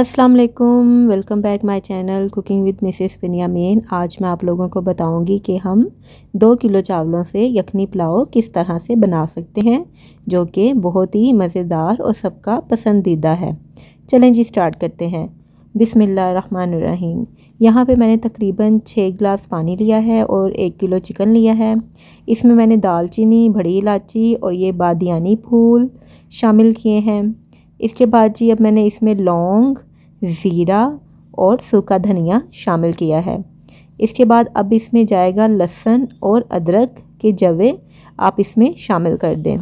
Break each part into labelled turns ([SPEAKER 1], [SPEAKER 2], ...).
[SPEAKER 1] अस्सलाम वालेकुम welcome back my channel cooking with mrs Binia मेन आज मैं आप लोगों को बताऊंगी कि हम दो किलो चावलों से यखनी पुलाव किस तरह से बना सकते हैं जो कि बहुत ही मज़ेदार और सबका पसंदीदा है चलें जी स्टार्ट करते हैं बिसमीम यहाँ पे मैंने तकरीबन छः गिलास पानी लिया है और एक किलो चिकन लिया है इसमें मैंने दालचीनी बड़ी इलायची और ये बादियानी फूल शामिल किए हैं इसके बाद जी अब मैंने इसमें लौंग ज़ीरा और सूखा धनिया शामिल किया है इसके बाद अब इसमें जाएगा लहसुन और अदरक के जवे आप इसमें शामिल कर दें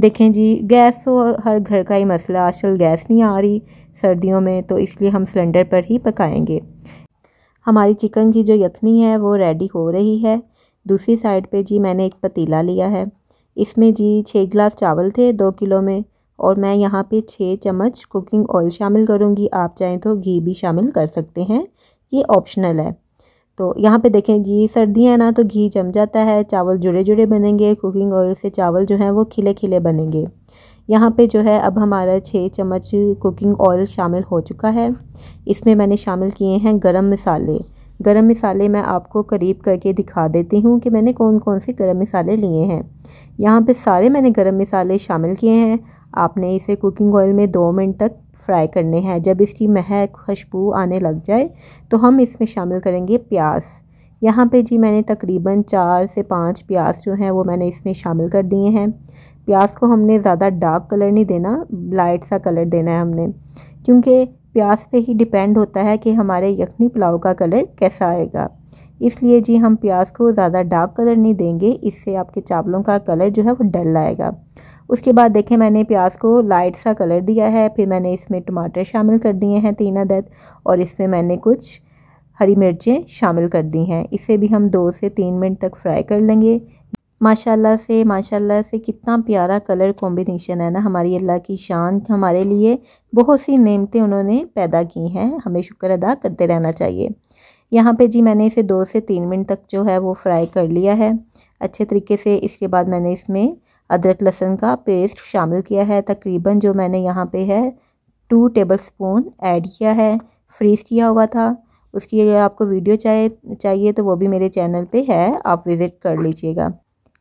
[SPEAKER 1] देखें जी गैस तो हर घर का ही मसला आजकल गैस नहीं आ रही सर्दियों में तो इसलिए हम सिलेंडर पर ही पकाएंगे हमारी चिकन की जो यखनी है वो रेडी हो रही है दूसरी साइड पे जी मैंने एक पतीला लिया है इसमें जी छः गिलास चावल थे दो किलो में और मैं यहाँ पे छः चम्मच कुकिंग ऑयल शामिल करूँगी आप चाहें तो घी भी शामिल कर सकते हैं ये ऑप्शनल है तो यहाँ पे देखें जी सर्दियाँ ना तो घी जम जाता है चावल जुड़े जुड़े बनेंगे कुकिंग ऑयल से चावल जो हैं वो खिले खिले बनेंगे यहाँ पे जो है अब हमारा छः चम्मच कुकिंग ऑयल शामिल हो चुका है इसमें मैंने शामिल किए हैं गरम मसाले गरम मिसाले मैं आपको करीब करके दिखा देती हूँ कि मैंने कौन कौन से गरम मिसाले लिए हैं यहाँ पे सारे मैंने गरम मिसाले शामिल किए हैं आपने इसे कुकिंग ऑयल में दो मिनट तक फ्राई करने हैं जब इसकी महक खुशबू आने लग जाए तो हम इसमें शामिल करेंगे प्याज यहाँ पे जी मैंने तकरीबन चार से पाँच प्याज जो हैं वो मैंने इसमें शामिल कर दिए हैं प्याज को हमने ज़्यादा डार्क कलर नहीं देना लाइट सा कलर देना है हमने क्योंकि प्याज पे ही डिपेंड होता है कि हमारे यखनी पुलाव का कलर कैसा आएगा इसलिए जी हम प्याज को ज़्यादा डार्क कलर नहीं देंगे इससे आपके चावलों का कलर जो है वो डल आएगा उसके बाद देखें मैंने प्याज को लाइट सा कलर दिया है फिर मैंने इसमें टमाटर शामिल कर दिए हैं तीन अदद और इसमें मैंने कुछ हरी मिर्चें शामिल कर दी हैं इसे भी हम दो से तीन मिनट तक फ्राई कर लेंगे माशाल्लाह से माशाल्लाह से कितना प्यारा कलर कॉम्बिनेशन है ना हमारी अल्लाह की शान हमारे लिए बहुत सी नेमतें उन्होंने पैदा की हैं हमें शुक्र अदा करते रहना चाहिए यहाँ पे जी मैंने इसे दो से तीन मिनट तक जो है वो फ्राई कर लिया है अच्छे तरीके से इसके बाद मैंने इसमें अदरक लहसुन का पेस्ट शामिल किया है तकरीबन जो मैंने यहाँ पे है टू टेबल स्पून ऐड किया है फ्रीज़ किया हुआ था उसकी अगर आपको वीडियो चाहे चाहिए तो वो भी मेरे चैनल पे है आप विज़िट कर लीजिएगा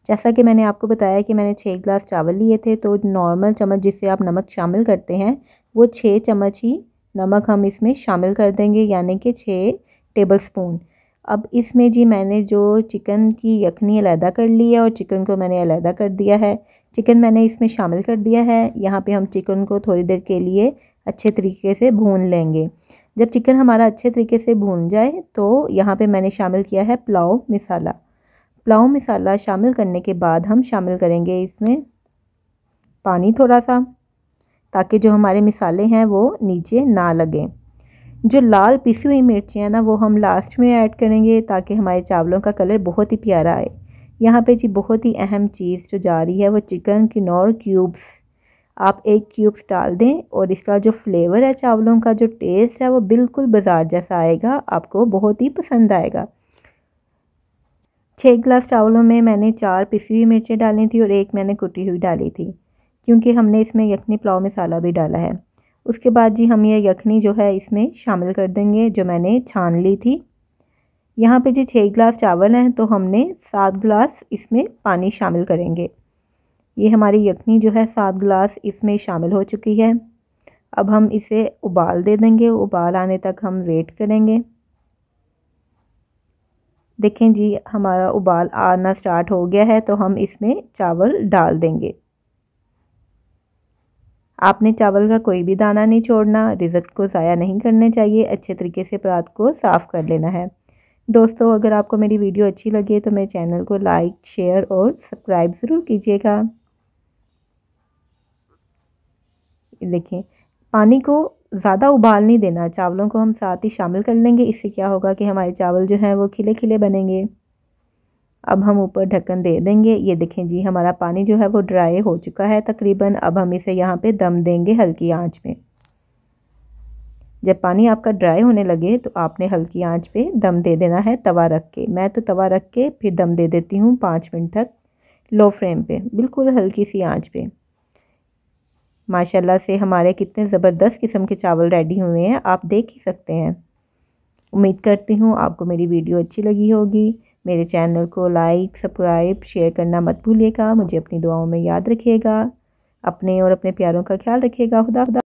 [SPEAKER 1] जैसा कि मैंने आपको बताया कि मैंने छः गिलास चावल लिए थे तो नॉर्मल चम्मच जिससे आप नमक शामिल करते हैं वो छः चम्मच ही नमक हम इसमें शामिल कर देंगे यानी कि छः टेबल स्पून अब इसमें जी मैंने जो चिकन की यखनी अलहदा कर ली है और चिकन को मैंने अलहदा कर दिया है चिकन मैंने इसमें शामिल कर दिया है यहाँ पे हम चिकन को थोड़ी देर के लिए अच्छे तरीके से भून लेंगे जब चिकन हमारा अच्छे तरीके से भून जाए तो यहाँ पे मैंने शामिल किया है पुलाव मिसाला पुलाव मिसाला शामिल करने के बाद हम शामिल करेंगे इसमें पानी थोड़ा सा ताकि जो हमारे मिसाले हैं वो नीचे ना लगें जो लाल पिसी हुई मिर्ची है ना वो हम लास्ट में ऐड करेंगे ताकि हमारे चावलों का कलर बहुत ही प्यारा आए यहाँ पे जी बहुत ही अहम चीज़ जो जा रही है वो चिकन किनौर क्यूब्स आप एक क्यूब्स डाल दें और इसका जो फ्लेवर है चावलों का जो टेस्ट है वो बिल्कुल बाजार जैसा आएगा आपको बहुत ही पसंद आएगा छः गिलास चावलों में मैंने चार पिसी हुई मिर्चें डाली थी और एक मैंने कुटी हुई डाली थी क्योंकि हमने इसमें यखनी पुलाव मसाला भी डाला है उसके बाद जी हम ये यखनी जो है इसमें शामिल कर देंगे जो मैंने छान ली थी यहाँ पे जी छः गिलास चावल हैं तो हमने सात गिलास इसमें पानी शामिल करेंगे ये हमारी यखनी जो है सात गिलास इसमें शामिल हो चुकी है अब हम इसे उबाल दे देंगे उबाल आने तक हम वेट करेंगे देखें जी हमारा उबाल आना स्टार्ट हो गया है तो हम इसमें चावल डाल देंगे आपने चावल का कोई भी दाना नहीं छोड़ना रिजल्ट को ज़ाया नहीं करने चाहिए अच्छे तरीके से प्रात को साफ़ कर लेना है दोस्तों अगर आपको मेरी वीडियो अच्छी है तो मेरे चैनल को लाइक शेयर और सब्सक्राइब ज़रूर कीजिएगा देखें पानी को ज़्यादा उबाल नहीं देना चावलों को हम साथ ही शामिल कर लेंगे इससे क्या होगा कि हमारे चावल जो हैं वो खिले खिले बनेंगे अब हम ऊपर ढक्कन दे देंगे ये देखें जी हमारा पानी जो है वो ड्राई हो चुका है तकरीबन अब हम इसे यहाँ पे दम देंगे हल्की आंच में जब पानी आपका ड्राई होने लगे तो आपने हल्की आंच पे दम दे देना है तवा रख के मैं तो तवा रख के फिर दम दे देती हूँ पाँच मिनट तक लो फ्लेम पे बिल्कुल हल्की सी आंच पे माशाल्लाह से हमारे कितने ज़बरदस्त किस्म के चावल रेडी हुए हैं आप देख ही सकते हैं उम्मीद करती हूँ आपको मेरी वीडियो अच्छी लगी होगी मेरे चैनल को लाइक सब्सक्राइब शेयर करना मत भूलिएगा मुझे अपनी दुआओं में याद रखिएगा अपने और अपने प्यारों का ख्याल रखिएगा खुदा खुदा